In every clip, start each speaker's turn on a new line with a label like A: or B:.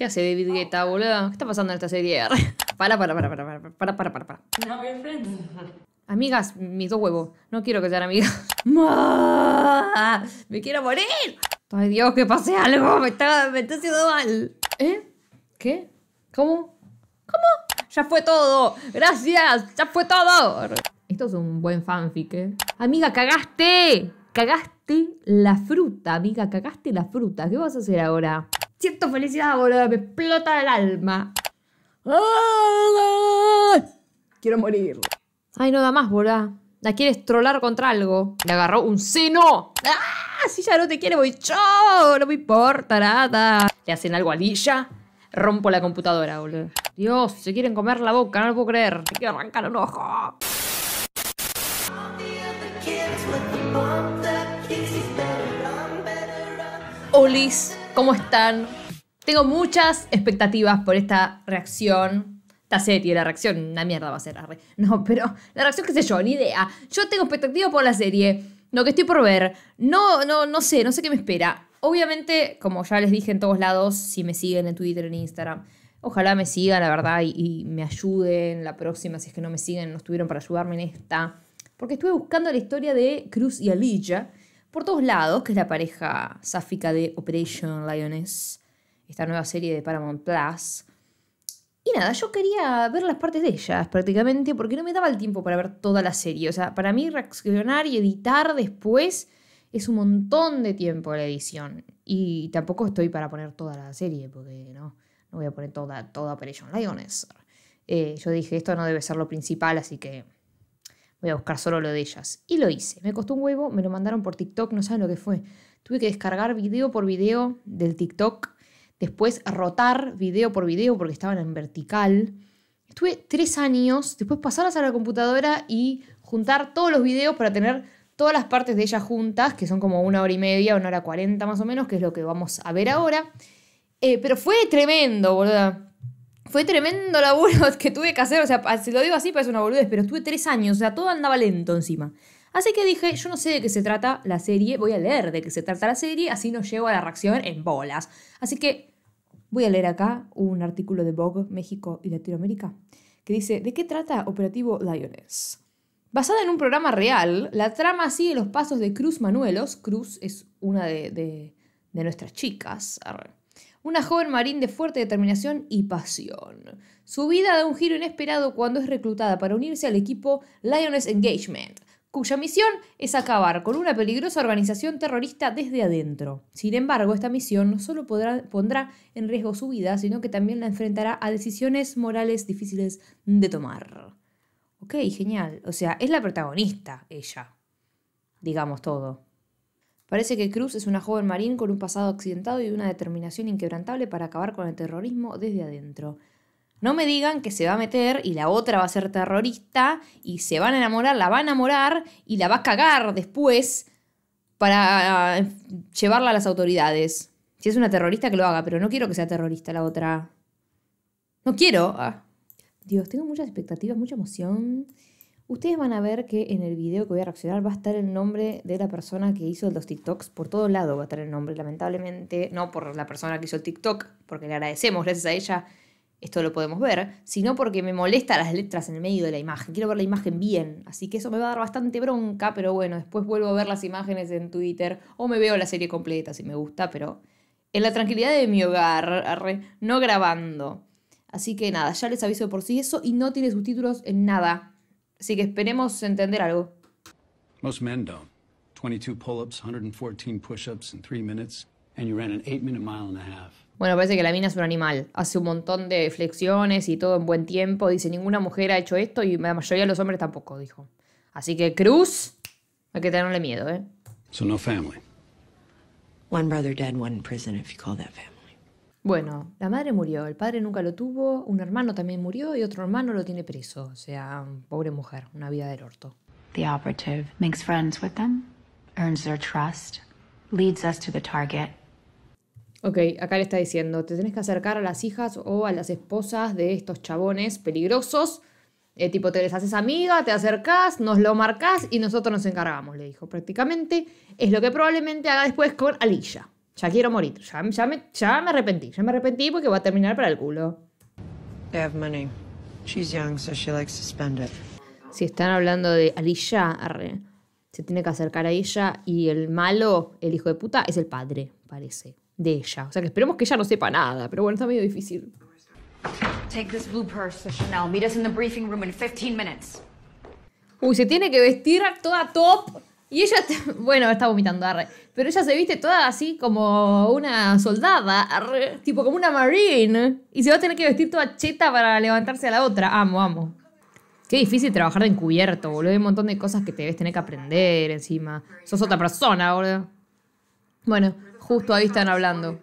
A: ¿Qué hace David Guetta, boludo? ¿Qué está pasando en esta serie? para, para, para, para, para, para, para, para, para. Amigas, mis dos huevos. No quiero que sean amigas. ¡Me quiero morir! ¡Ay, Dios, que pase algo! ¡Me está, me está haciendo mal! ¿Eh? ¿Qué? ¿Cómo? ¿Cómo? ¡Ya fue todo! ¡Gracias! ¡Ya fue todo! Esto es un buen fanfic, ¿eh? ¡Amiga, cagaste! ¡Cagaste la fruta, amiga! ¡Cagaste la fruta! ¿Qué vas a hacer ahora? siento felicidad, boludo, me explota el alma. Quiero morir. Ay, no da más, boludo. La quieres trolar contra algo. Le agarró un seno. ¡Ah! Si ya no te quiere, voy yo. No me importa nada. Le hacen algo a Lilla. Rompo la computadora, boludo. Dios, se quieren comer la boca, no lo puedo creer. Te quiero arrancar un ojo. Olis ¿Cómo están? Tengo muchas expectativas por esta reacción. Esta serie, la reacción, una mierda va a ser. No, pero la reacción, qué sé yo, ni idea. Yo tengo expectativas por la serie, lo que estoy por ver. No, no, no sé, no sé qué me espera. Obviamente, como ya les dije en todos lados, si me siguen en Twitter, en Instagram, ojalá me sigan, la verdad, y, me ayuden la próxima, si es que no me siguen, no estuvieron para ayudarme en esta. Porque estuve buscando la historia de Cruz y Alicia, por todos lados, que es la pareja sáfica de Operation Lioness, esta nueva serie de Paramount Plus. Y nada, yo quería ver las partes de ellas prácticamente porque no me daba el tiempo para ver toda la serie. O sea, para mí reaccionar y editar después es un montón de tiempo la edición. Y tampoco estoy para poner toda la serie porque no, no voy a poner toda, toda Operation Lioness. Eh, yo dije, esto no debe ser lo principal, así que voy a buscar solo lo de ellas. Y lo hice. Me costó un huevo, me lo mandaron por TikTok, no saben lo que fue. Tuve que descargar video por video del TikTok, después rotar video por video porque estaban en vertical. Estuve tres años, después pasarlas a la computadora y juntar todos los videos para tener todas las partes de ellas juntas, que son como una hora y media, una hora cuarenta más o menos, que es lo que vamos a ver ahora. Eh, pero fue tremendo, boludo. Fue tremendo laburo que tuve que hacer, o sea, si lo digo así parece una boludez, pero estuve tres años, o sea, todo andaba lento encima. Así que dije, yo no sé de qué se trata la serie, voy a leer de qué se trata la serie, así no llego a la reacción en bolas. Así que voy a leer acá un artículo de Vogue México y Latinoamérica que dice, ¿de qué trata Operativo Lioness? Basada en un programa real, la trama sigue los pasos de Cruz Manuelos, Cruz es una de, nuestras chicas, una joven marín de fuerte determinación y pasión. Su vida da un giro inesperado cuando es reclutada para unirse al equipo Lioness Engagement, cuya misión es acabar con una peligrosa organización terrorista desde adentro. Sin embargo, esta misión no solo pondrá en riesgo su vida, sino que también la enfrentará a decisiones morales difíciles de tomar. Ok, genial. O sea, es la protagonista, ella. Digamos todo. Parece que Cruz es una joven marín con un pasado accidentado y una determinación inquebrantable para acabar con el terrorismo desde adentro. No me digan que se va a meter y la otra va a ser terrorista y se van a enamorar, la va a enamorar y la va a cagar después para eh, llevarla a las autoridades. Si es una terrorista que lo haga, pero no quiero que sea terrorista la otra. No quiero. Ah. Dios, tengo muchas expectativas, mucha emoción. Ustedes van a ver que en el video que voy a reaccionar va a estar el nombre de la persona que hizo los TikToks. Por todo lado va a estar el nombre, lamentablemente, no por la persona que hizo el TikTok, porque le agradecemos, gracias a ella esto lo podemos ver, sino porque me molesta las letras en el medio de la imagen. Quiero ver la imagen bien, así que eso me va a dar bastante bronca, pero bueno, después vuelvo a ver las imágenes en Twitter o me veo la serie completa si me gusta, pero en la tranquilidad de mi hogar, no grabando. Así que nada, ya les aviso por sí eso y no tiene subtítulos en nada. Así que esperemos entender algo. Most men don't. 22 pull-ups, 114 push-ups in 3 minutes, and you ran an 8-minute mile and a half. Bueno, parece que la mina es un animal. Hace un montón de flexiones y todo en buen tiempo. Dice, ninguna mujer ha hecho esto y la mayoría de los hombres tampoco, dijo. Así que Cruz, hay que tenerle miedo, ¿eh? So no family. One brother dead, one in prison if you call that family. Bueno, la madre murió, el padre nunca lo tuvo, un hermano también murió y otro hermano lo tiene preso. O sea, pobre mujer, una vida del orto. The operative makes friends with them, earns their trust, leads us to the target. Ok, acá le está diciendo, te tenés que acercar a las hijas o a las esposas de estos chabones peligrosos. Eh, tipo, te les haces amiga, te acercás, nos lo marcás y nosotros nos encargamos, le dijo. Prácticamente es lo que probablemente haga después con Alicia. Ya quiero morir. Ya, me, arrepentí. Ya me arrepentí porque va a terminar para el culo. Si están hablando de Alicia, se tiene que acercar a ella y el malo, el hijo de puta, es el padre, parece, de ella. O sea que esperemos que ella no sepa nada, pero bueno, está medio difícil. Uy, se tiene que vestir toda top y ella, bueno, está vomitando, arre. Pero ella se viste toda así como una soldada, tipo como una marine. Y se va a tener que vestir toda cheta para levantarse a la otra. Amo, amo. Qué difícil trabajar de encubierto, boludo. Hay un montón de cosas que te ves tener que aprender encima. Sos otra persona, boludo. Bueno, justo ahí están hablando.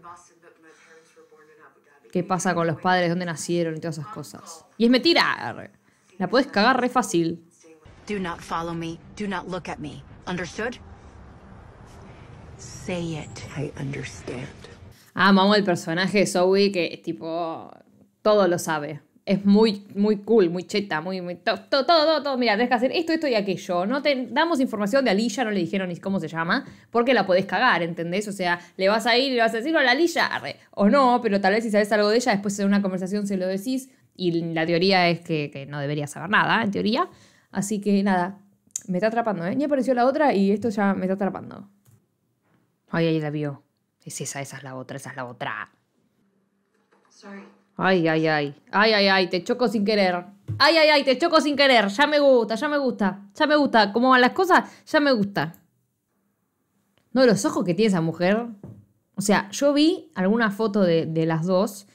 A: ¿Qué pasa con los padres? ¿Dónde nacieron? Y todas esas cosas. Y es mentira. La puedes cagar re fácil. Do me. Do not look at Understood? Say it. I understand. Amo el personaje de Zoe que tipo todo lo sabe. Es muy, muy cool, muy cheta, muy, muy todo, todo, todo, Mira, tenés que hacer esto, esto y aquello. No te damos información de Alicia, no le dijeron ni cómo se llama, porque la podés cagar, ¿entendés? O sea, le vas a ir y le vas a decir, la Alicia, o no, pero tal vez si sabes algo de ella, después en una conversación se lo decís. Y la teoría es que, que no deberías saber nada, en teoría. Así que nada, me está atrapando, ¿eh? Ni apareció la otra y esto ya me está atrapando. Ay, ay, la vio. Es esa, esa es la otra, esa es la otra. Ay, ay, ay. Ay, ay, ay, te choco sin querer. Ay, ay, ay, te choco sin querer. Ya me gusta, ya me gusta. Ya me gusta. Como van las cosas, ya me gusta. No, los ojos que tiene esa mujer. O sea, yo vi alguna foto de, las dos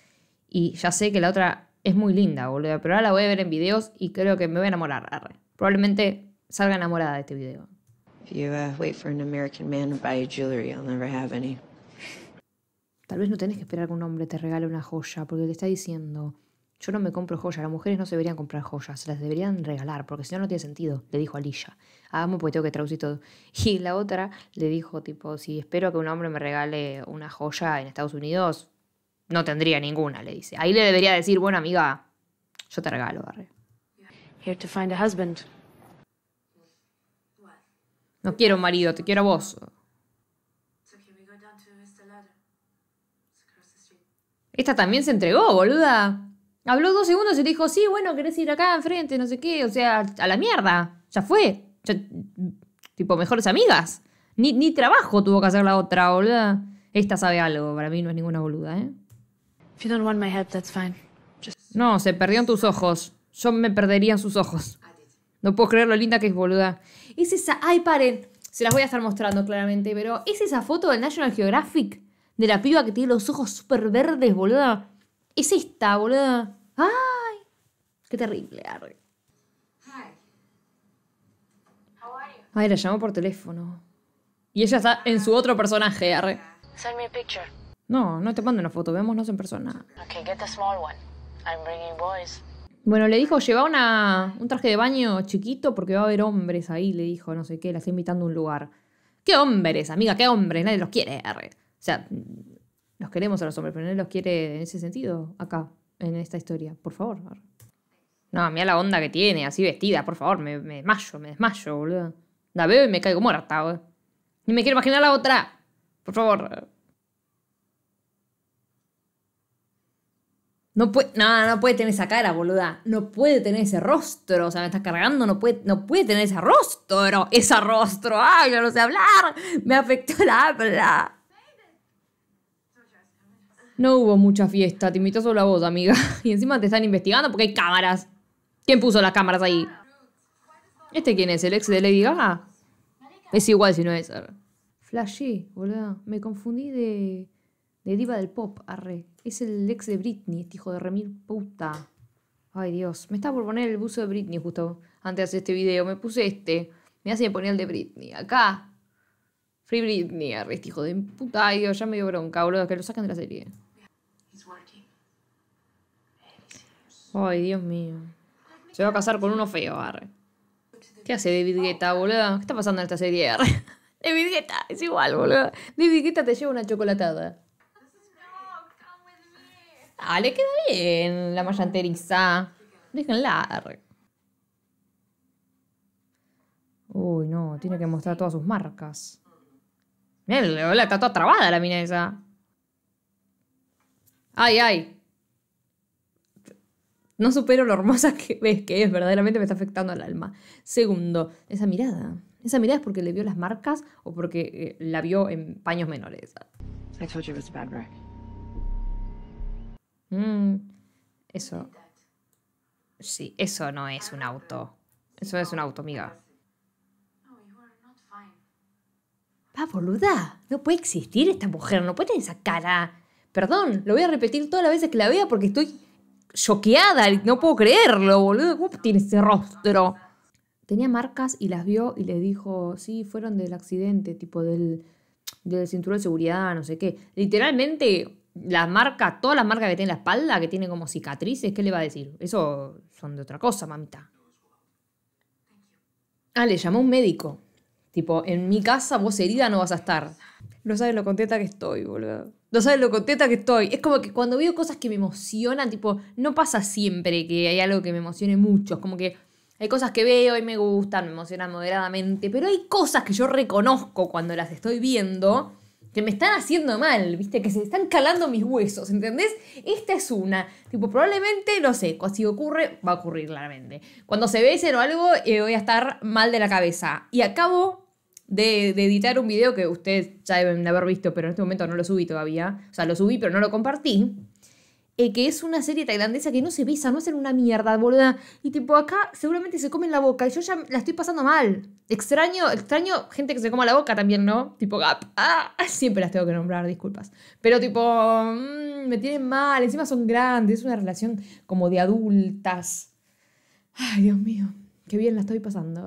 A: y ya sé que la otra es muy linda, boludo. Pero ahora la voy a ver en videos y creo que me voy a enamorar. Probablemente salga enamorada de este video. Tal vez no tenés que esperar que un hombre te regale una joya, porque te está diciendo, yo no me compro joyas, las mujeres no se deberían comprar joyas, se las deberían regalar, porque si no, no tiene sentido, le dijo a Ah, amo, porque tengo que traducir todo. Y la otra le dijo, tipo, si espero que un hombre me regale una joya en Estados Unidos, no tendría ninguna, le dice. Ahí le debería decir, bueno, amiga, yo te regalo, Here to find a husband. No quiero marido, te quiero vos. Esta también se entregó, boluda. Habló dos segundos y dijo, sí, bueno, querés ir acá enfrente, no sé qué, o sea, a la mierda. Ya fue. tipo, mejores amigas. Ni, trabajo tuvo que hacer la otra, boluda. Esta sabe algo, para mí no es ninguna boluda, ¿eh? No, se perdieron tus ojos. Yo me perdería sus ojos. No puedo creer lo linda que es, boluda. Es esa. Ay, paren. Se las voy a estar mostrando claramente, pero es esa foto del National Geographic de la piba que tiene los ojos súper verdes, boluda. Es esta, boluda. ¡Ay! Qué terrible, arre. Ay, la llamó por teléfono. Y ella está en su otro personaje, arre. No, no te mando una foto, vemosnos en persona. Ok, get the small one. I'm bringing boys. Bueno, le dijo, lleva un traje de baño chiquito porque va a haber hombres ahí, le dijo, no sé qué, la está invitando a un lugar. ¿Qué hombres, amiga? ¿Qué hombres? Nadie los quiere. O sea, los queremos a los hombres, pero nadie los quiere en ese sentido, acá, en esta historia. Por favor. No, mira la onda que tiene, así vestida, por favor, me, me desmayo, me desmayo, boludo. La veo y me caigo muerta, güey. Ni me quiero imaginar la otra. Por favor. No puede, no, puede tener esa cara, boluda. No puede tener ese rostro. O sea, me estás cargando, no puede, no puede tener ese rostro. Ese rostro. Ay, yo no sé hablar. Me afectó la habla. No hubo mucha fiesta. Te invitó solo a vos, amiga. Y encima te están investigando porque hay cámaras. ¿Quién puso las cámaras ahí? ¿Este quién es? ¿El ex de Lady Gaga? Es igual si no es. Flashy, boluda. Me confundí de... De diva del pop, arre. Es el ex de Britney, este hijo de remil puta. Ay, Dios. Me estaba por poner el buzo de Britney justo antes de hacer este video. Me puse este. Me hace poner el de Britney. Acá. Free Britney, arre, este hijo de puta. Ay, Dios, ya me dio bronca, boludo. Que lo saquen de la serie. Ay, Dios mío. Se va a casar con uno feo, arre. ¿Qué hace David Guetta, boludo? ¿Qué está pasando en esta serie, arre? David Guetta, es igual, boludo. David Guetta te lleva una chocolatada. Ah, le queda bien la mayanteriza, Déjenla. Uy, no, tiene que mostrar todas sus marcas. Mira, está toda trabada la mina esa. Ay, ay. No supero lo hermosa que ves que es, verdaderamente me está afectando al alma. Segundo, esa mirada. Esa mirada es porque le vio las marcas o porque eh, la vio en paños menores. I told you it was a bad Mm, eso. Sí, eso no es un auto. Eso es un auto, amiga. ¡Va, oh, boluda. No puede existir esta mujer. No puede tener esa cara. Perdón, lo voy a repetir todas las veces que la vea porque estoy choqueada. No puedo creerlo, boludo. ¿Cómo tiene ese rostro? Tenía marcas y las vio y le dijo, sí, fueron del accidente, tipo del, del cinturón de seguridad, no sé qué. Literalmente, las marcas, todas las marcas que tiene en la espalda, que tiene como cicatrices, ¿qué le va a decir? Eso son de otra cosa, mamita. Ah, le llamó un médico. Tipo, en mi casa vos herida no vas a estar. No sabes lo contenta que estoy, boludo. No sabes lo contenta que estoy. Es como que cuando veo cosas que me emocionan, tipo, no pasa siempre que hay algo que me emocione mucho. Es como que hay cosas que veo y me gustan, me emocionan moderadamente, pero hay cosas que yo reconozco cuando las estoy viendo que me están haciendo mal, ¿viste? Que se están calando mis huesos, ¿entendés? Esta es una. Tipo, probablemente, no sé, si ocurre, va a ocurrir claramente. Cuando se besen o algo, eh, voy a estar mal de la cabeza. Y acabo de, de, editar un video que ustedes ya deben haber visto, pero en este momento no lo subí todavía. O sea, lo subí, pero no lo compartí. Eh, que es una serie tailandesa que no se besa, no hacen una mierda, boluda. Y tipo, acá seguramente se comen la boca y yo ya la estoy pasando mal. Extraño, extraño gente que se coma la boca también, ¿no? Tipo, ah, siempre las tengo que nombrar, disculpas. Pero tipo, mm, me tienen mal, encima son grandes, es una relación como de adultas. Ay, Dios mío, qué bien la estoy pasando.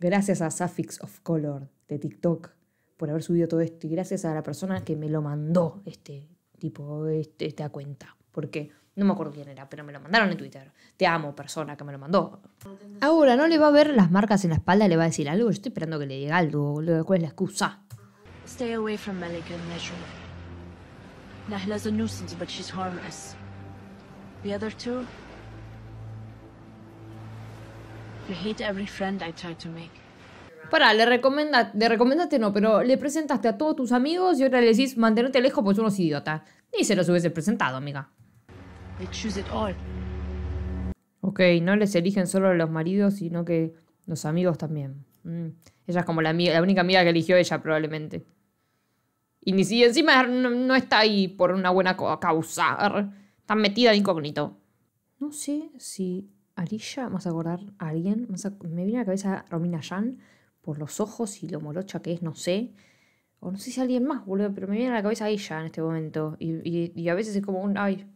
A: Gracias a Suffix of Color de TikTok por haber subido todo esto y gracias a la persona que me lo mandó este tipo este, esta cuenta, porque no me acuerdo quién era, pero me lo mandaron en Twitter. Te amo, persona que me lo mandó. Ahora, ¿no le va a ver las marcas en la espalda? ¿Le va a decir algo? Yo estoy esperando que le diga algo, ¿Cuál es la excusa? nuisance, but she's harmless. The other para le recomendaste, recomendaste no, pero le presentaste a todos tus amigos y ahora le decís mantenerte lejos porque son unos idiotas. Ni se los hubiese presentado, amiga. Ok, no les eligen solo los maridos, sino que los amigos también. Mm. Ella es como la, única amiga que eligió ella, probablemente. Y ni si encima no, está ahí por una buena causa. Está metida de incógnito. No sé si Arisha, vas a acordar a alguien, me viene a la cabeza Romina Yan por los ojos y lo molocha que es, no sé. O no sé si alguien más, boludo, pero me viene a la cabeza ella en este momento. Y, a veces es como un, ay,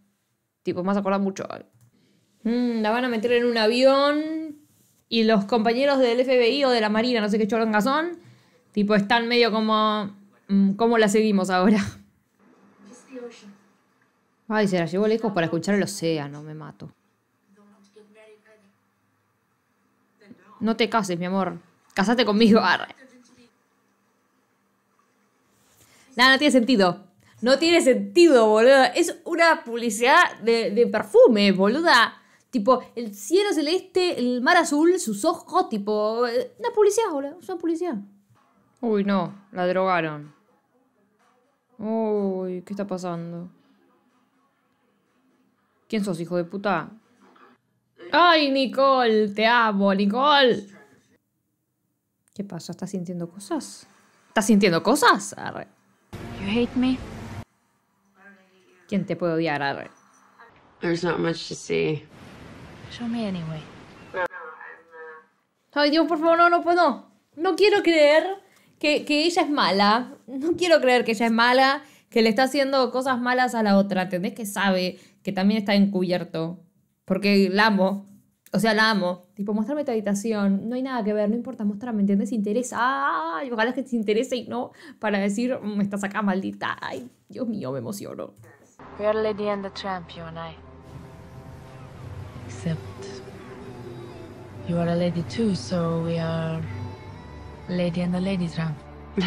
A: tipo, me vas acordar mucho. Mm, la van a meter en un avión y los compañeros del FBI o de la Marina, no sé qué chorangas son, tipo, están medio como, mm, ¿cómo la seguimos ahora? Ay, se la el lejos para escuchar el océano, me mato. No te cases, mi amor. Casate conmigo, arre. Nada, no tiene sentido. No tiene sentido, boluda. Es una publicidad de, de, perfume, boluda. Tipo, el cielo celeste, el mar azul, sus ojos, tipo. Eh, una publicidad, boluda. Es una publicidad. Uy, no. La drogaron. Uy, ¿qué está pasando? ¿Quién sos, hijo de puta? Eh. ¡Ay, Nicole! ¡Te amo, Nicole! ¿Qué pasa? ¿Estás sintiendo cosas? ¿Estás sintiendo cosas? Arre. ¿Quién te puede odiar, Arre? There's not much to see. me anyway. Ay, Dios, por favor, no, no, puedo! no. No quiero creer que, que ella es mala. No quiero creer que ella es mala, que le está haciendo cosas malas a la otra. ¿Entendés que saber que también está encubierto? Porque la amo. O sea, la amo. Tipo, muéstrame tu habitación, no hay nada que ver, no importa, muéstrame, ¿entiendes? Interesa, ay, ojalá que te interese y no para decir, mm, me estás acá, maldita, ay, Dios mío, me emociono. We are Lady and the Tramp, you and I. Except you are a lady too, so we are Lady and the Lady Tramp.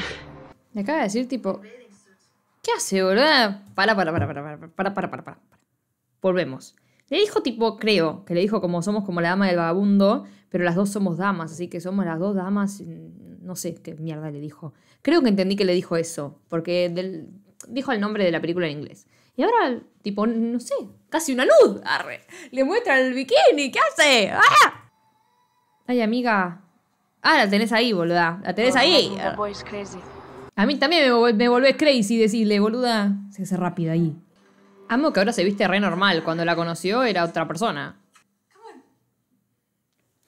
A: Me acaba de decir, tipo, ¿qué hace, boludo? Para, para, para, para, para, para, para, para, para. Volvemos. Le dijo tipo, creo, que le dijo como somos como la dama del vagabundo, pero las dos somos damas, así que somos las dos damas, no sé qué mierda le dijo. Creo que entendí que le dijo eso, porque dijo el nombre de la película en inglés. Y ahora, tipo, no sé, casi una luz, arre, le muestra el bikini, ¿qué hace? ¡Ah! Ay, amiga. Ah, la tenés ahí, boluda, la tenés ahí. A mí también me, me volvés crazy decirle, boluda. Se hace rápido ahí. Amo que ahora se viste re normal. Cuando la conoció era otra persona.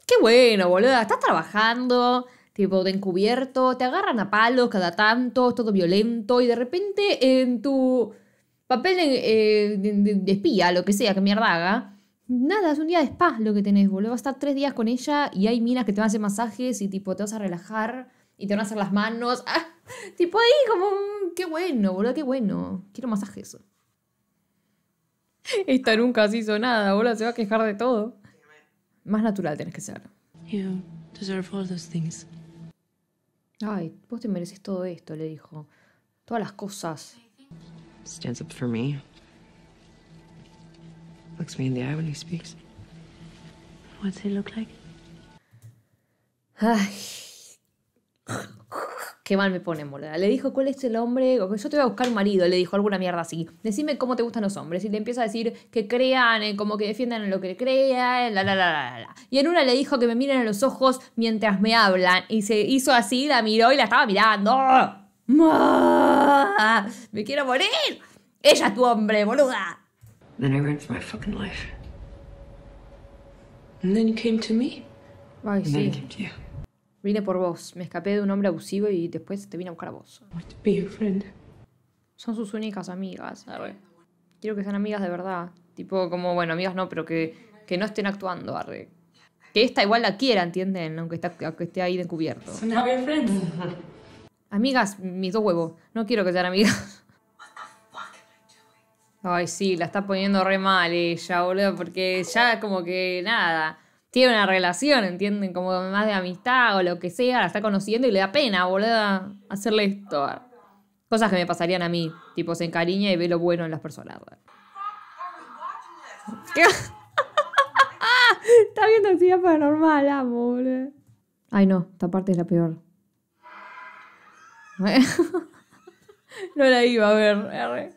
A: Qué bueno, boluda. Estás trabajando, tipo de encubierto, te agarran a palos cada tanto, es todo violento y de repente en tu papel eh, de, espía, lo que sea, que mierda haga. Nada, es un día de spa lo que tenés, boludo. Vas a estar tres días con ella y hay minas que te van a hacer masajes y tipo te vas a relajar y te van a hacer las manos. Ah, tipo ahí como, qué bueno, boludo, qué bueno. Quiero masajes. Esta nunca se hizo nada, ahora se va a quejar de todo. Más natural tenés que ser. You deserve all those things. Ay, vos te mereces todo esto, le dijo. Todas las cosas. Stands up for me. Looks me in the eye when he speaks. What's he look like? Ay. Qué mal me pone, boluda. Le dijo, ¿cuál es el hombre? O, yo te voy a buscar un marido, le dijo alguna mierda así. Decime cómo te gustan los hombres. Y le empieza a decir que crean, eh, como que defiendan en lo que crean, la, la, la, la, Y en una le dijo que me miren a los ojos mientras me hablan. Y se hizo así, la miró y la estaba mirando. ¡Me quiero morir! ¡Ella es tu hombre, boluda! Then I ran my fucking life. And then came to me. Vine por vos, me escapé de un hombre abusivo y después te vine a buscar a vos. Son sus únicas amigas. Arre. Quiero que sean amigas de verdad. Tipo, como, bueno, amigas no, pero que, que no estén actuando, arre. Que esta igual la quiera, ¿entienden? Aunque, está, aunque esté ahí descubierto. Amigas, mis dos huevos. No quiero que sean amigas. Ay, sí, la está poniendo re mal ella, boludo, porque ya como que nada tiene una relación, ¿entienden? Como más de amistad o lo que sea, la está conociendo y le da pena, boludo, hacerle esto. Cosas que me pasarían a mí, tipo se encariña y ve lo bueno en las personas. está viendo actividad paranormal, amor Ay, no, esta parte es la peor. no la iba a ver,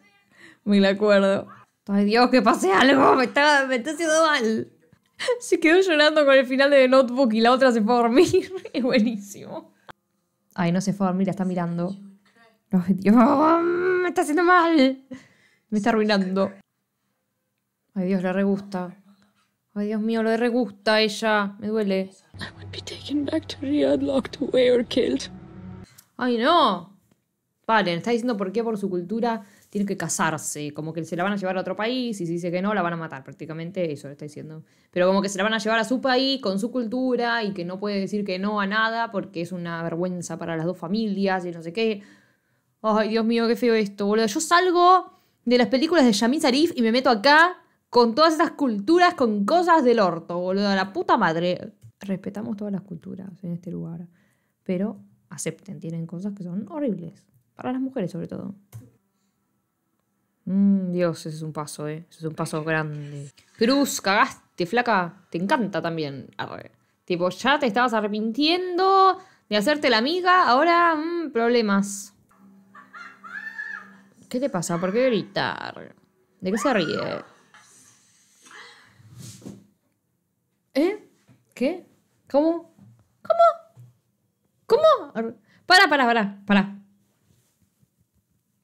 A: me la acuerdo. Ay, Dios, que pase algo, me me está haciendo mal. Se quedó llorando con el final de The Notebook y la otra se fue a dormir. Es buenísimo. Ay, no se fue a dormir, la está mirando. Ay, Dios, me está haciendo mal. Me está arruinando. Ay, Dios, la regusta. Ay, Dios mío, lo de regusta ella. Me duele. Ay, no. Vale, está diciendo por qué por su cultura tiene que casarse, como que se la van a llevar a otro país y si dice que no, la van a matar, prácticamente eso le está diciendo. Pero como que se la van a llevar a su país con su cultura y que no puede decir que no a nada porque es una vergüenza para las dos familias y no sé qué. Ay, Dios mío, qué feo esto, boludo. Yo salgo de las películas de Yamil Arif y me meto acá con todas esas culturas, con cosas del orto, boludo, la puta madre. Respetamos todas las culturas en este lugar, pero acepten, tienen cosas que son horribles, para las mujeres sobre todo. Mm, Dios, ese es un paso, ¿eh? Ese es un paso grande. Cruz, cagaste, flaca. Te encanta también. Arre. Tipo, ya te estabas arrepintiendo de hacerte la amiga, ahora mmm, problemas. ¿Qué te pasa? ¿Por qué gritar? ¿De qué se ríe? ¿Eh? ¿Qué? ¿Cómo? ¿Cómo? ¿Cómo? Para, para, para, para.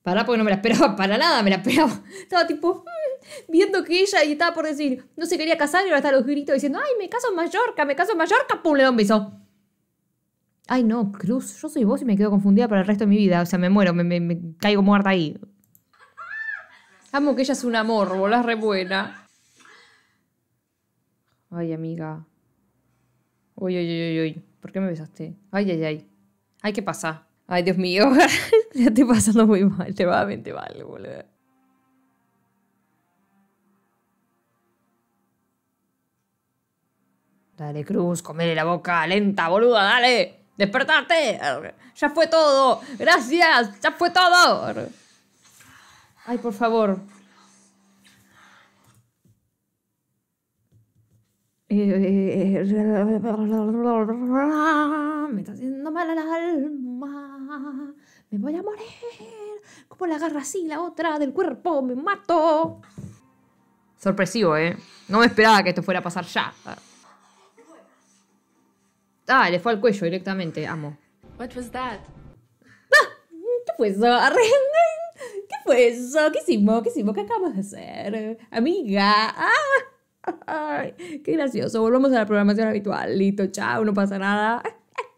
A: Para porque no me la esperaba para nada, me la esperaba. Estaba tipo mm, viendo que ella y estaba por decir, no se quería casar y ahora está los gritos diciendo, ay, me caso en Mallorca, me caso en Mallorca, pum, le beso. Ay, no, Cruz, yo soy vos y me quedo confundida para el resto de mi vida. O sea, me muero, me, caigo muerta ahí. Amo que ella es un amor, bolas re buena. Ay, amiga. Uy, uy, uy, uy, uy. ¿Por qué me besaste? Ay, ay, ay. Ay, ¿qué pasa? Ay, Dios mío, ya estoy pasando muy mal, te va, mal, boludo. Dale, Cruz, comele la boca, lenta, boluda, dale. ¡Despertate! ¡Ya fue todo! ¡Gracias! ¡Ya fue todo! Ay, por favor. Me está haciendo mal al alma me voy a morir. Como la agarra así la otra del cuerpo, me mato. Sorpresivo, ¿eh? No me esperaba que esto fuera a pasar ya. Ah, le fue al cuello directamente, amo. What was that? Ah, ¿Qué fue eso? ¿Qué fue eso? ¿Qué hicimos? ¿Qué hicimos? ¿Qué acabamos de hacer? Amiga. Ah, ay, qué gracioso. Volvamos a la programación habitual. Listo, chao, no pasa nada.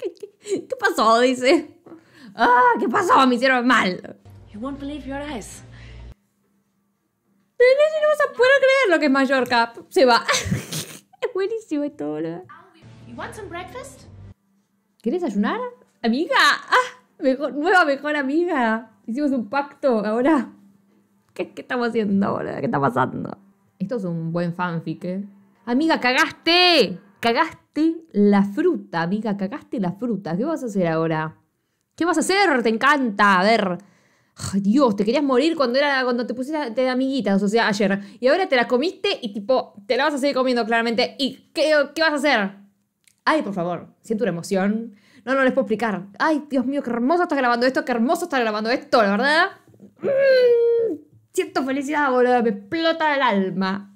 A: qué pasó? Dice. ¡Ah! ¿Qué pasó? Me hicieron mal. You won't believe your eyes. No vas a poder creer lo que es Mallorca. Se va. es buenísimo esto, ¿Quieres ayunar? Amiga. ¡Ah! Mejor, nueva mejor amiga. Hicimos un pacto ahora. ¿Qué, qué estamos haciendo, ahora? ¿Qué está pasando? Esto es un buen fanfic, ¿eh? Amiga, cagaste. Cagaste la fruta, amiga. Cagaste la fruta. ¿Qué vas a hacer ahora? ¿Qué vas a hacer? Te encanta. A ver. Dios, te querías morir cuando, era, cuando te pusiste de amiguita, o sea, ayer. Y ahora te la comiste y tipo, te la vas a seguir comiendo claramente. ¿Y qué, qué vas a hacer? Ay, por favor, siento una emoción. No, no les puedo explicar. Ay, Dios mío, qué hermoso estás grabando esto, qué hermoso estás grabando esto, la verdad. Mm, siento felicidad, boludo, me explota el alma.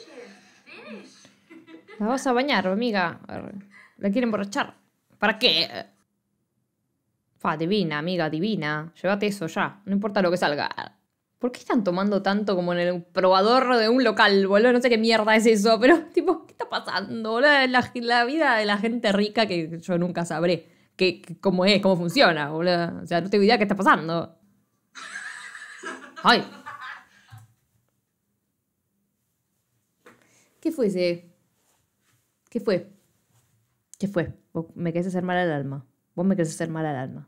A: La vas a bañar, amiga. La quieren emborrachar. ¿Para qué? Fa, divina, amiga, divina. Llévate eso ya. No importa lo que salga. ¿Por qué están tomando tanto como en el probador de un local, boludo? No sé qué mierda es eso, pero tipo, ¿qué está pasando? Boludo? La, la vida de la gente rica que yo nunca sabré que, cómo es, cómo funciona, boludo. O sea, no tengo idea qué está pasando. ¡Ay! ¿Qué fue ese? ¿Qué fue? ¿Qué fue? me querés hacer mal al alma. Vos me querés hacer mal al alma.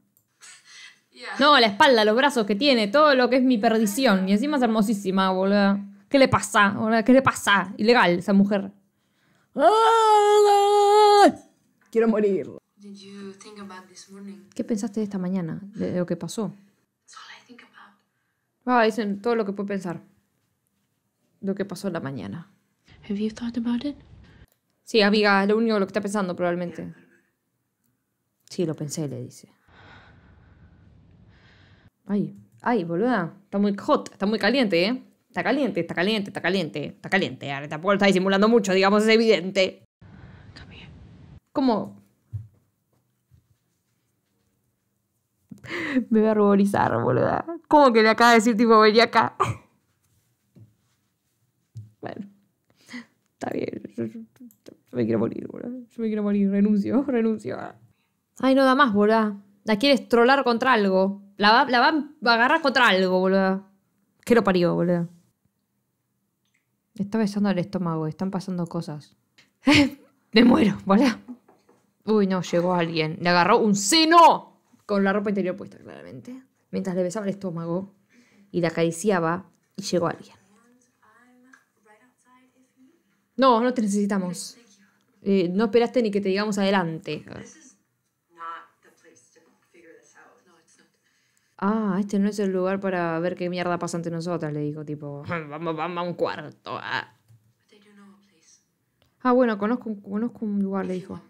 A: No, la espalda, los brazos que tiene, todo lo que es mi perdición. Y encima es hermosísima, boludo. ¿Qué le pasa? ¿Qué le pasa? Ilegal esa mujer. Quiero morir. ¿Qué pensaste de esta mañana? De lo que pasó. Ah, dicen todo lo que puedo pensar. Lo que pasó en la mañana. Sí, amiga, es lo único lo que está pensando probablemente. Sí, lo pensé, le dice. Ay, ay, boluda. Está muy hot, está muy caliente, ¿eh? Está caliente, está caliente, está caliente, está caliente. Ahora tampoco lo está disimulando mucho, digamos, es evidente. ¿Cómo? Me voy a ruborizar, boluda. ¿Cómo que le acaba de decir, tipo, venía acá? Bueno, está bien. Yo, yo, me quiero morir, boluda. Yo me quiero morir, renuncio, renuncio. Ay, no da más, boluda. La quieres trolar contra algo. La va, a agarrar contra algo, boludo. Que lo parió, boludo. Está besando el estómago, están pasando cosas. Me muero, boludo. Uy, no, llegó alguien. Le agarró un seno con la ropa interior puesta, claramente. Mientras le besaba el estómago y la acariciaba, y llegó alguien. No, no te necesitamos. Eh, no esperaste ni que te digamos adelante. ah, este no es el lugar para ver qué mierda pasa ante nosotras, le dijo, tipo, vamos, vamos a un cuarto. Ah, ah bueno, conozco, conozco un lugar, le dijo.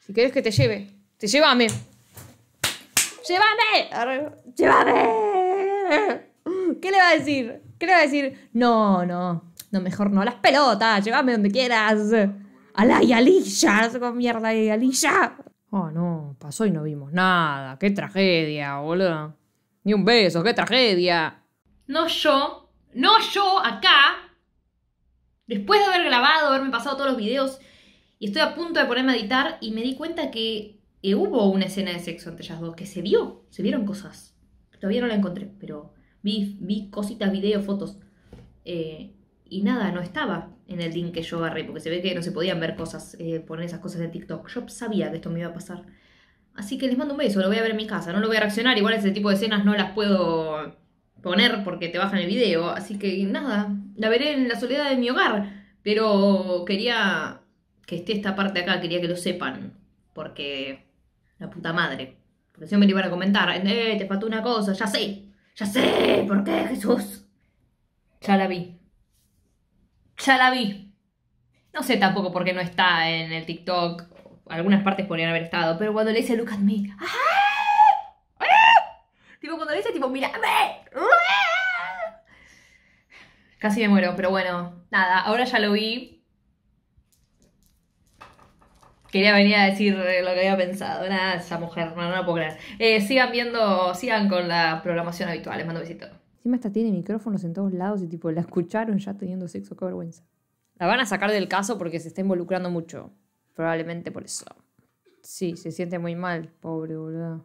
A: Si quieres que te lleve, te llévame. ¡Llévame! ¡Llévame! ¿Qué le va a decir? ¿Qué le va a decir? No, no, no, mejor no. Las pelotas, llévame donde quieras. A la y Alilla, mierda y Alilla. Oh, no pasó y no vimos nada. ¡Qué tragedia, boludo! Ni un beso, qué tragedia. No yo, no yo acá, después de haber grabado, haberme pasado todos los videos, y estoy a punto de ponerme a editar y me di cuenta que eh, hubo una escena de sexo entre ellas dos, que se vio, se vieron cosas. Todavía no la encontré, pero vi, vi cositas, videos, fotos. Eh, y nada, no estaba en el link que yo agarré, porque se ve que no se podían ver cosas, eh, poner esas cosas en TikTok. Yo sabía que esto me iba a pasar. Así que les mando un beso, lo voy a ver en mi casa, no lo voy a reaccionar, igual ese tipo de escenas no las puedo poner porque te bajan el video, así que nada, la veré en la soledad de mi hogar, pero quería que esté esta parte acá, quería que lo sepan, porque la puta madre, porque siempre me iban a comentar, eh, te faltó una cosa, ya sé, ya sé, ¿por qué Jesús? Ya la vi, ya la vi. No sé tampoco por qué no está en el TikTok algunas partes podrían haber estado, pero cuando le dice look at me, ¡Ah! ¡Ah! tipo cuando le dice tipo mírame, casi me muero, pero bueno, nada, ahora ya lo vi. Quería venir a decir lo que había pensado. Nada, esa mujer, no, no puedo creer. Eh, sigan viendo, sigan con la programación habitual. Les mando besitos. Encima esta tiene micrófonos en todos lados y tipo la escucharon ya teniendo sexo, qué vergüenza. La van a sacar del caso porque se está involucrando mucho. Probablemente por eso. Sí, se siente muy mal, pobre boludo.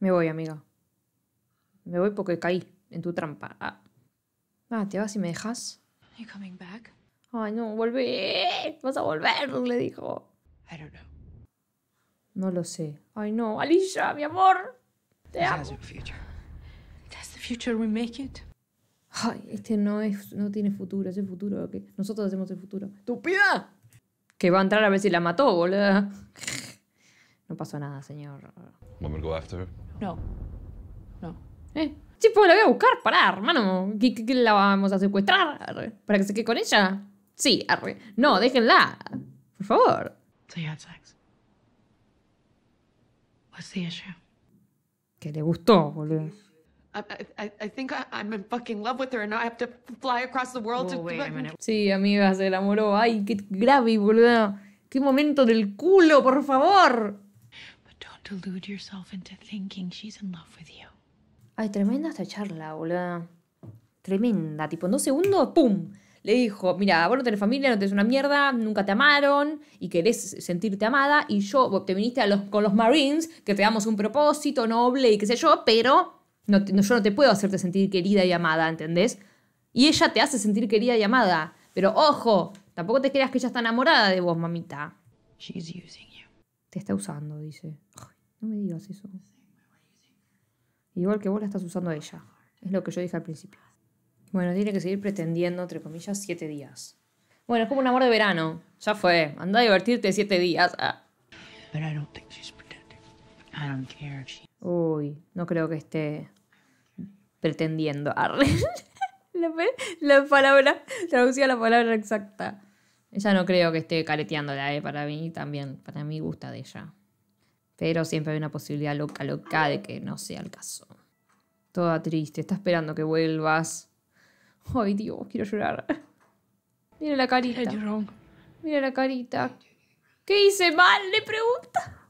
A: Me voy, amiga. Me voy porque caí en tu trampa. Ah, ah ¿te vas y me dejas? Ay, no, volví. Vas a volver, le dijo. No lo sé. Ay, no. Alicia, mi amor. Te amo. Ay, este no, es, no tiene futuro, es el futuro. que Nosotros hacemos el futuro. ¡Tupida! que va a entrar a ver si la mató, boludo. No pasó nada, señor. ¿Vamos go after? ¿eh? No. No. ¿Eh? Sí, pues la voy a buscar, pará, hermano. ¿Qué, la vamos a secuestrar? ¿Para que se quede con ella? Sí, arre. No, déjenla. Por favor. So you sex. Pues que le gustó, boludo. Sí, amiga, se enamoró. Oh, ay, qué grave, boludo. Qué momento del culo, por favor. Ay, tremenda esta charla, boludo. Tremenda, tipo, en dos segundos, ¡pum! le dijo, mira, vos no tenés familia, no tenés una mierda, nunca te amaron y querés sentirte amada y yo, te viniste los, con los Marines, que te damos un propósito noble y qué sé yo, pero no, yo no te puedo hacerte sentir querida y amada, ¿entendés? Y ella te hace sentir querida y amada. Pero ojo, tampoco te creas que ella está enamorada de vos, mamita. using you. Te está usando, dice. no me digas eso. Igual que vos la estás usando a ella. Es lo que yo dije al principio. Bueno, tiene que seguir pretendiendo, entre comillas, siete días. Bueno, es como un amor de verano. Ya fue. Anda a divertirte siete días. Uy, no creo que esté pretendiendo. la, la, palabra, traducía la palabra exacta. Ella no creo que esté careteándola, ¿eh? para mí también, para mí gusta de ella. Pero siempre hay una posibilidad loca, loca de que no sea el caso. Toda triste, está esperando que vuelvas. Ay, Dios, quiero llorar. Mira la carita. Mira la carita. ¿Qué hice mal? Le pregunta.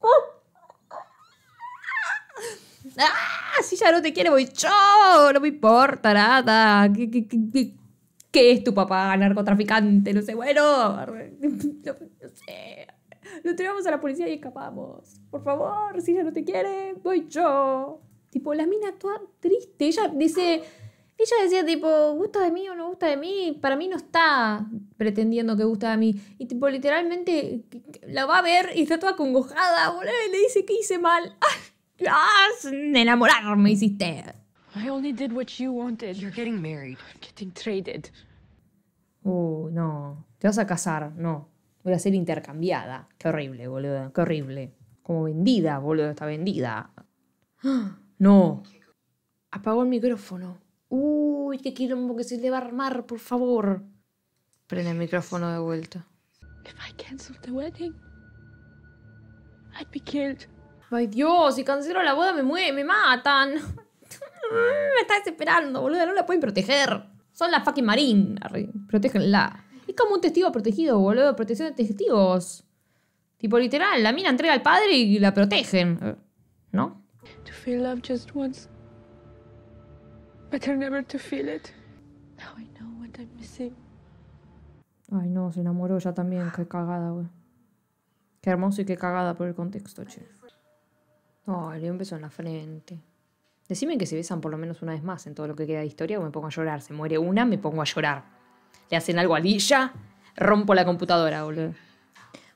A: Oh. Ah. Ah, si ya no te quiere, voy yo, no me importa nada. ¿Qué, es tu papá, narcotraficante? No sé, bueno, no, sé. Lo entregamos a la policía y escapamos. Por favor, si ya no te quiere, voy yo. Tipo, la mina toda triste. Ella dice. Ella decía, tipo, ¿gusta de mí o no gusta de mí? Para mí no está pretendiendo que gusta de mí. Y, tipo, literalmente la va a ver y está toda congojada, boludo. Y le dice, que hice mal? ¡Ay! Ah, ¡Enamorarme hiciste. I only did what you wanted. You're getting married. getting traded. Uh, no. Te vas a casar, no. Voy a ser intercambiada. Qué horrible, boludo. Qué horrible. Como vendida, boludo. Está vendida. No. Apagó el micrófono. Uy, qué quilombo que se le va a armar, por favor. Prende el micrófono de vuelta. If I canceled the wedding, I'd be killed. Ay, Dios, si cancelo la boda me mueve, me matan. me está desesperando, boludo. No la pueden proteger. Son la fucking marín. Protégenla. Es como un testigo protegido, boludo. Protección de testigos. Tipo, literal, la mina entrega al padre y la protegen. ¿No? Ay, no, se enamoró ya también. Qué cagada, güey. Qué hermoso y qué cagada por el contexto, che. Ay, le doy un beso en la frente. Decime que se besan por lo menos una vez más en todo lo que queda de historia o me pongo a llorar. Se muere una, me pongo a llorar. Le hacen algo a Lilla, rompo la computadora, boludo.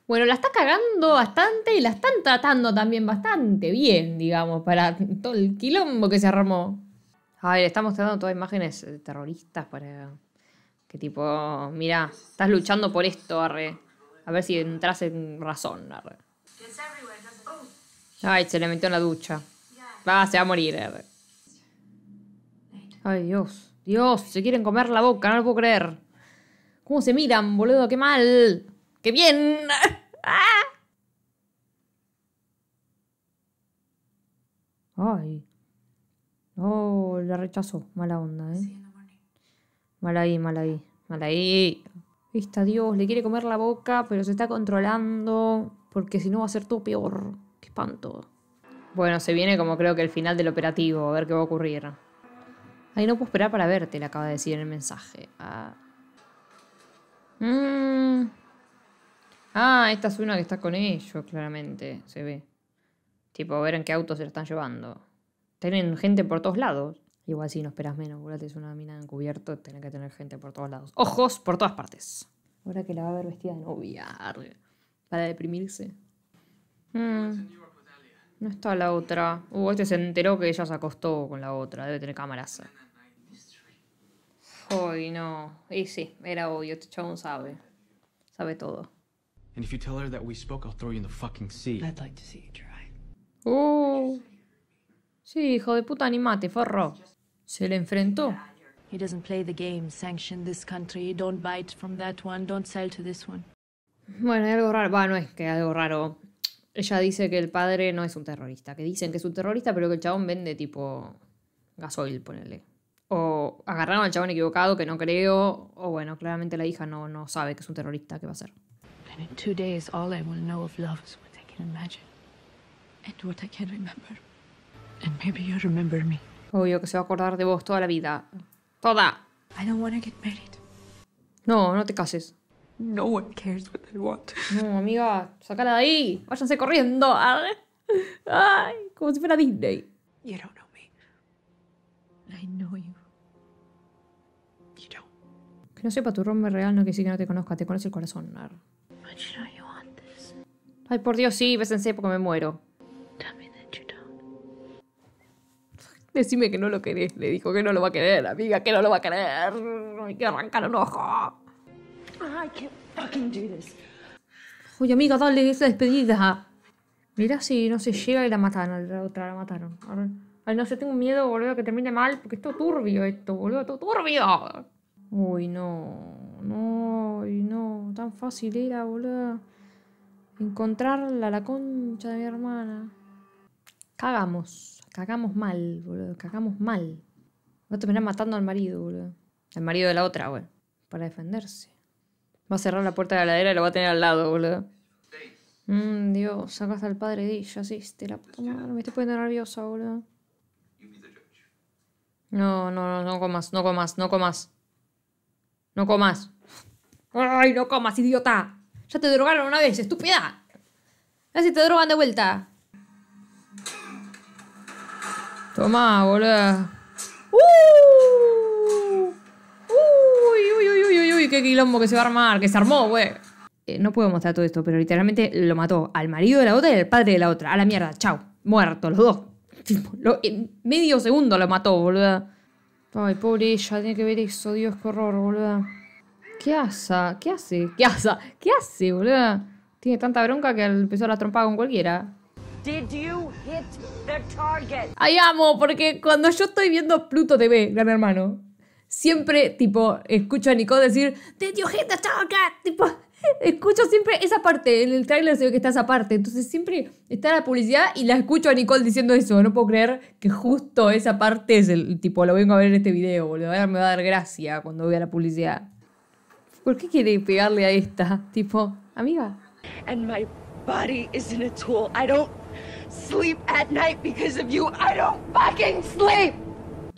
A: Bueno, la está cagando bastante y la están tratando también bastante bien, digamos, para todo el quilombo que se armó. A ver, estamos tratando todas imágenes eh, terroristas para que tipo, mira, estás luchando por esto, arre. A ver si entras en razón, arre. Ay, se le metió en la ducha. Va, se va a morir. Eh, Ay, Dios. Dios, se quieren comer la boca, no lo puedo creer. ¿Cómo se miran, boludo? ¡Qué mal! ¡Qué bien! ¡Ah! Ay. Oh, la rechazó. Mala onda, ¿eh? Mal ahí, mal ahí. Mal ahí. Vista Dios, le quiere comer la boca, pero se está controlando. Porque si no va a ser todo peor. Bueno, se viene como creo que el final del operativo, a ver qué va a ocurrir. Ay, no puedo esperar para verte, le acaba de decir en el mensaje. Mm. Ah. esta es una que está con ellos, claramente, se ve. Tipo, a ver en qué auto se la están llevando. Tienen gente por todos lados. Igual si no esperas menos, es una mina encubierto, tiene que tener gente por todos lados. Ojos por todas partes. Ahora que la va a ver vestida de novia, para deprimirse. Mm. No está la otra. Uh, este se enteró que ella se acostó con la otra. Debe tener cámaras. Uy, no. Y sí, era obvio. Este chabón sabe. Sabe todo. And Sí, hijo de puta, animate, forro. Se le enfrentó. Bueno, hay algo raro. Bueno, no es que hay algo raro ella dice que el padre no es un terrorista, que dicen que es un terrorista, pero que el chabón vende tipo gasoil, ponele. O agarraron al chabón equivocado, que no creo, o bueno, claramente la hija no, no sabe que es un terrorista, ¿qué va a hacer? Obvio que se va a acordar de vos toda la vida. ¡Toda! No, no te cases. No one cares what I want. No, amiga, sacala de ahí. Váyanse corriendo. Ay, como si fuera Disney. You don't know me. I know you. You don't. Que no sepa tu romper real no quiere decir que no te conozca. Te conoce el corazón, Nar. Ay, por Dios, sí, bésense porque me muero. Dime Decime que no lo querés. Le dijo que no lo va a querer, amiga, que no lo va a querer. Hay que arrancar un ojo. I can't fucking do this. Uy, amiga, dale, esa despedida. Mira si no se llega y la mataron, la otra la mataron. Ay, no sé, tengo miedo, boludo, que termine mal, porque es todo turbio esto, boludo, todo turbio. Uy, no, no, y no, tan fácil era, boludo. Encontrarla, la concha de mi hermana. Cagamos, cagamos mal, boludo, cagamos mal. Voy a terminar matando al marido, boludo. Al marido de la otra, boludo, para defenderse. Va a cerrar la puerta de la ladera y lo va a tener al lado, boludo. Mmm, Dios, sacaste al padre de sí te este, la puta madre. Me estoy poniendo nerviosa, boludo. No, no, no, no comas, no comas, no comas. No comas. ¡Ay, no comas, idiota! Ya te drogaron una vez, estúpida. Ya si te drogan de vuelta. Toma, boludo. ¡Uh! qué quilombo que se va a armar, que se armó, güey. Eh, no puedo mostrar todo esto, pero literalmente lo mató al marido de la otra y al padre de la otra. A la mierda, chao. Muerto, los dos. en medio segundo lo mató, boluda. Ay, pobre ella, tiene que ver eso, Dios, qué horror, boluda. ¿Qué hace? ¿Qué hace? ¿Qué hace? ¿Qué hace, boluda? Tiene tanta bronca que empezó a la trompada con cualquiera. Did Ay, amo, porque cuando yo estoy viendo Pluto TV, gran hermano, siempre, tipo, escucho a Nicole decir, ¡Te dio gente acá! Tipo, escucho siempre esa parte, en el tráiler se ve que está esa parte, entonces siempre está la publicidad y la escucho a Nicole diciendo eso, no puedo creer que justo esa parte es el tipo, lo vengo a ver en este video, boludo, me va a dar gracia cuando vea la publicidad. ¿Por qué quiere pegarle a esta? Tipo, amiga. my body a tool. I don't sleep at night because of you. I don't fucking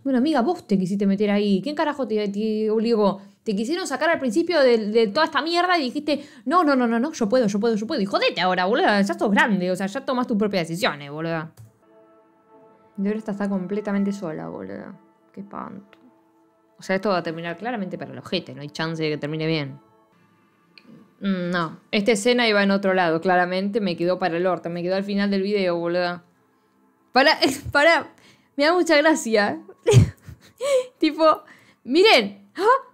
A: bueno, amiga, vos te quisiste meter ahí. ¿Quién carajo te, obligó? Te quisieron sacar al principio de, toda esta mierda y dijiste, no, no, no, no, no, yo puedo, yo puedo, yo puedo. Y jodete ahora, boludo. ya sos grande, o sea, ya tomas tus propias decisiones, boluda. Y ahora está, completamente sola, boludo. Qué panto O sea, esto va a terminar claramente para el ojete, no hay chance de que termine bien. Mm, no, esta escena iba en otro lado, claramente me quedó para el orto, me quedó al final del video, boludo. Para, para, me da mucha gracia. tipo, miren. ¿ah?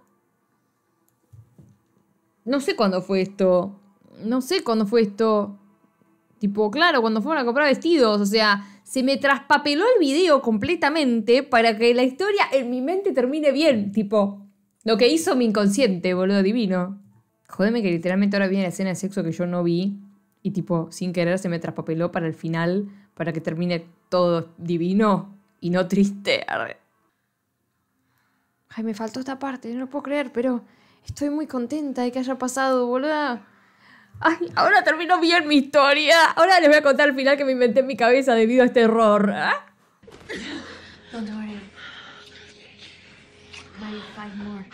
A: No sé cuándo fue esto. No sé cuándo fue esto. Tipo, claro, cuando fueron a comprar vestidos. O sea, se me traspapeló el video completamente para que la historia en mi mente termine bien. Tipo, lo que hizo mi inconsciente, boludo divino. Jodeme que literalmente ahora viene la escena de sexo que yo no vi. Y tipo, sin querer se me traspapeló para el final, para que termine todo divino y no triste. Ay, me faltó esta parte, no lo puedo creer, pero estoy muy contenta de que haya pasado, boluda. Ay, ahora termino bien mi historia. Ahora les voy a contar el final que me inventé en mi cabeza debido a este error. ¿eh? Five more.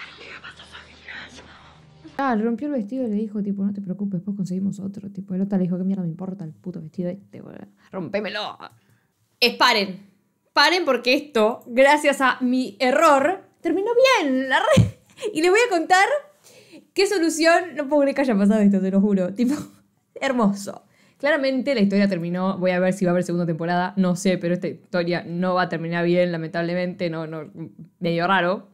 A: Ah, rompió el vestido y le dijo, tipo, no te preocupes, pues conseguimos otro. Tipo, el otro le dijo, que mierda me importa el puto vestido este, boludo? ¡Rompémelo! Es eh, paren. Paren porque esto, gracias a mi error, terminó bien. La Y les voy a contar qué solución. No puedo creer que haya pasado esto, te lo juro. Tipo, hermoso. Claramente la historia terminó. Voy a ver si va a haber segunda temporada. No sé, pero esta historia no va a terminar bien, lamentablemente. No, no, medio raro.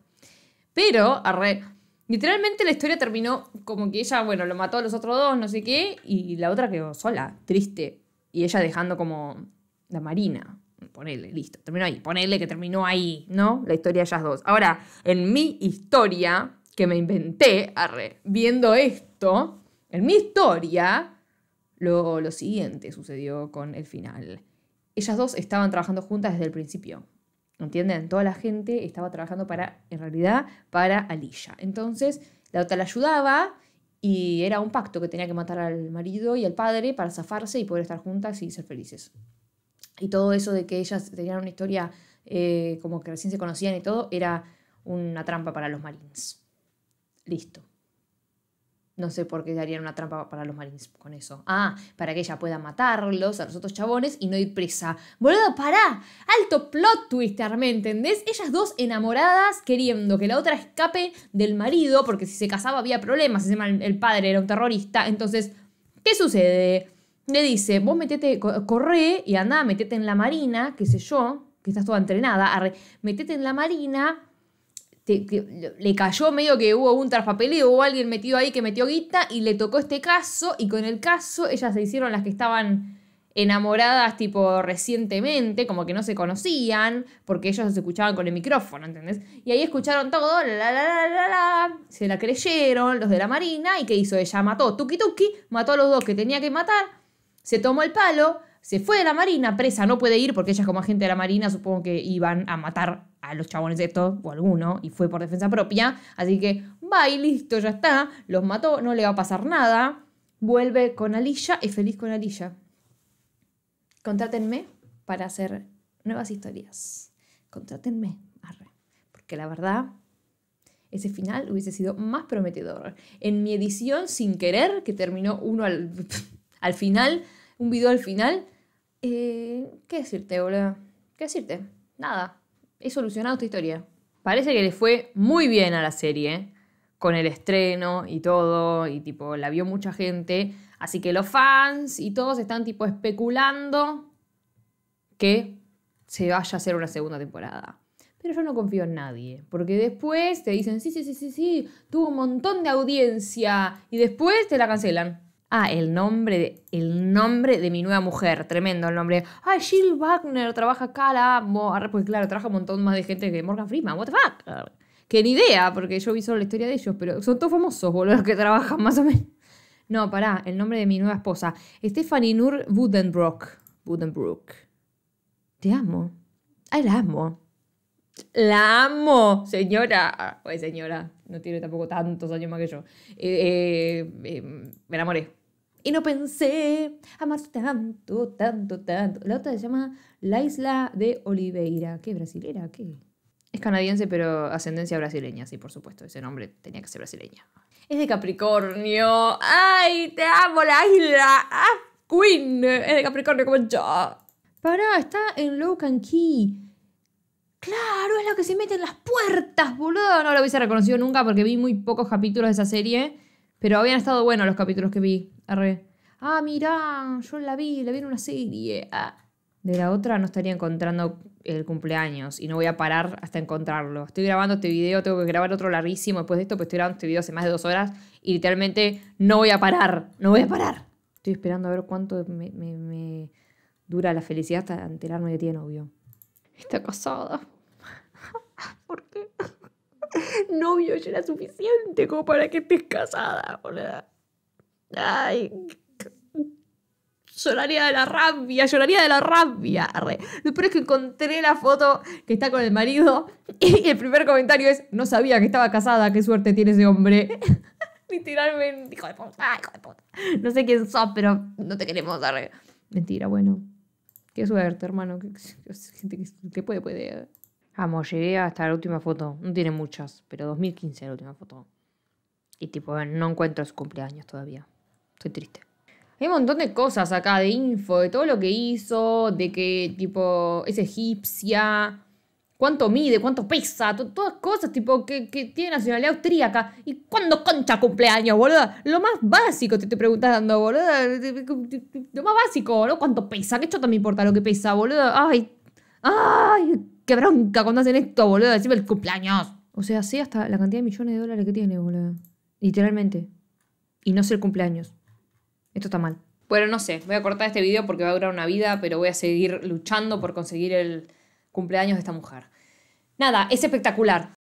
A: Pero, arre, literalmente la historia terminó como que ella, bueno, lo mató a los otros dos, no sé qué, y la otra quedó sola, triste. Y ella dejando como la marina. Ponele, listo, terminó ahí. Ponele que terminó ahí, ¿no? La historia de ellas dos. Ahora, en mi historia que me inventé, arre, viendo esto, en mi historia, lo, lo siguiente sucedió con el final. Ellas dos estaban trabajando juntas desde el principio. ¿Entienden? Toda la gente estaba trabajando para, en realidad, para Alicia. Entonces, la otra la ayudaba y era un pacto que tenía que matar al marido y al padre para zafarse y poder estar juntas y ser felices y todo eso de que ellas tenían una historia eh, como que recién se conocían y todo, era una trampa para los marines. Listo. No sé por qué darían una trampa para los marines con eso. Ah, para que ella pueda matarlos a los otros chabones y no ir presa. Boludo, pará. Alto plot twist, ¿me entendés? Ellas dos enamoradas queriendo que la otra escape del marido, porque si se casaba había problemas. El padre era un terrorista. Entonces, ¿qué sucede? le dice, vos metete, corre y andá, metete en la marina, qué sé yo, que estás toda entrenada, metete en la marina, le cayó medio que hubo un traspapeleo, hubo alguien metido ahí que metió guita y le tocó este caso y con el caso ellas se hicieron las que estaban enamoradas tipo recientemente, como que no se conocían, porque ellos se escuchaban con el micrófono, ¿entendés? Y ahí escucharon todo, la la la la se la creyeron los de la marina y ¿qué hizo ella? Mató, tuki tuki, mató a los dos que tenía que matar se tomó el palo, se fue de la Marina, presa no puede ir porque ella como agente de la Marina supongo que iban a matar a los chabones estos o alguno y fue por defensa propia, así que va y listo, ya está, los mató, no le va a pasar nada, vuelve con Alicia, es feliz con Alicia. Contrátenme para hacer nuevas historias. Contrátenme, porque la verdad ese final hubiese sido más prometedor. En mi edición sin querer, que terminó uno al... al final, un video al final. Eh, ¿Qué decirte, boludo? ¿Qué decirte? Nada. He solucionado esta historia. Parece que le fue muy bien a la serie, ¿eh? con el estreno y todo, y tipo, la vio mucha gente. Así que los fans y todos están tipo especulando que se vaya a hacer una segunda temporada. Pero yo no confío en nadie, porque después te dicen, sí, sí, sí, sí, sí, tuvo un montón de audiencia, y después te la cancelan. Ah, el nombre, el nombre de mi nueva mujer, tremendo el nombre. Ah, Jill Wagner trabaja acá, la Pues claro, trabaja un montón más de gente que Morgan Freeman, what the fuck. Que ni idea, porque yo vi solo la historia de ellos, pero son todos famosos, boludo, los que trabajan más o menos. No, pará, el nombre de mi nueva esposa. Stephanie Nur Budenbrook. Budenbrook. Te amo. Ay, la amo. La amo, señora. Oye, señora, no tiene tampoco tantos años más que yo. Eh, eh, eh, me enamoré. Y no pensé amar tanto, tanto, tanto. La otra se llama La Isla de Oliveira. ¿Qué brasilera? ¿Qué? Es canadiense, pero ascendencia brasileña, sí, por supuesto. Ese nombre tenía que ser brasileña. Es de Capricornio. ¡Ay, te amo, la isla! ¡Ah, Queen! Es de Capricornio como yo. Pará, está en Locan Key. Claro, es lo que se mete en las puertas, boludo. No lo hubiese reconocido nunca porque vi muy pocos capítulos de esa serie. Pero habían estado buenos los capítulos que vi. Ah, mirá, yo la vi, la vi en una serie. Ah. De la otra no estaría encontrando el cumpleaños y no voy a parar hasta encontrarlo. Estoy grabando este video, tengo que grabar otro larguísimo después de esto, pues estoy grabando este video hace más de dos horas y literalmente no voy a parar, no voy a parar. Estoy esperando a ver cuánto me, dura la felicidad hasta enterarme que tiene novio. Está casada. ¿Por qué? Novio ya era suficiente como para que estés casada, boludo. Ay. Lloraría de la rabia, lloraría de la rabia. Después que encontré la foto que está con el marido y el primer comentario es: No sabía que estaba casada, qué suerte tiene ese hombre. Literalmente, hijo de puta, ah, hijo de puta. No sé quién sos, pero no te queremos. Arre. Mentira, bueno. Qué suerte, hermano. Gente que te puede, puede. Vamos, llegué hasta la última foto. No tiene muchas, pero 2015 la última foto. Y tipo, no encuentro su cumpleaños todavía. Estoy triste. Hay un montón de cosas acá, de info, de todo lo que hizo, de que tipo es egipcia, cuánto mide, cuánto pesa, todas cosas tipo que, tiene nacionalidad austríaca. ¿Y cuándo concha cumpleaños, boluda? Lo más básico te estoy dando boluda. Lo más básico, ¿no? ¿Cuánto pesa? ¿Qué chota me importa lo que pesa, boluda? Ay, ay, qué bronca cuando hacen esto, boluda. Decime el cumpleaños. O sea, sí hasta la cantidad de millones de dólares que tiene, boluda. Literalmente. Y no sé el cumpleaños esto está mal. Bueno, no sé, voy a cortar este video porque va a durar una vida, pero voy a seguir luchando por conseguir el cumpleaños de esta mujer. Nada, es espectacular.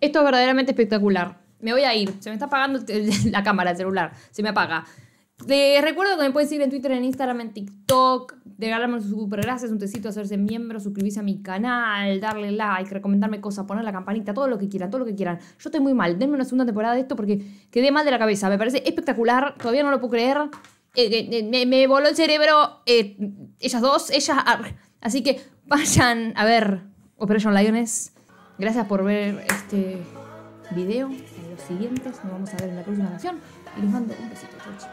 A: Esto es verdaderamente espectacular. Me voy a ir. Se me está apagando la cámara, el celular. Se me apaga. Les recuerdo que me pueden seguir en Twitter, en Instagram, en TikTok, regalarme un super gracias, un tecito, hacerse miembro, suscribirse a mi canal, darle like, recomendarme cosas, poner la campanita, todo lo que quieran, todo lo que quieran. Yo estoy muy mal, denme una segunda temporada de esto porque quedé mal de la cabeza, me parece espectacular, todavía no lo puedo creer. Eh, eh, eh, me, voló el cerebro ellas dos, ellas... Ah, así que vayan a ver Operation Lions. Gracias por ver este video. En los siguientes nos vamos a ver en la próxima canción. Les mando un besito, chao.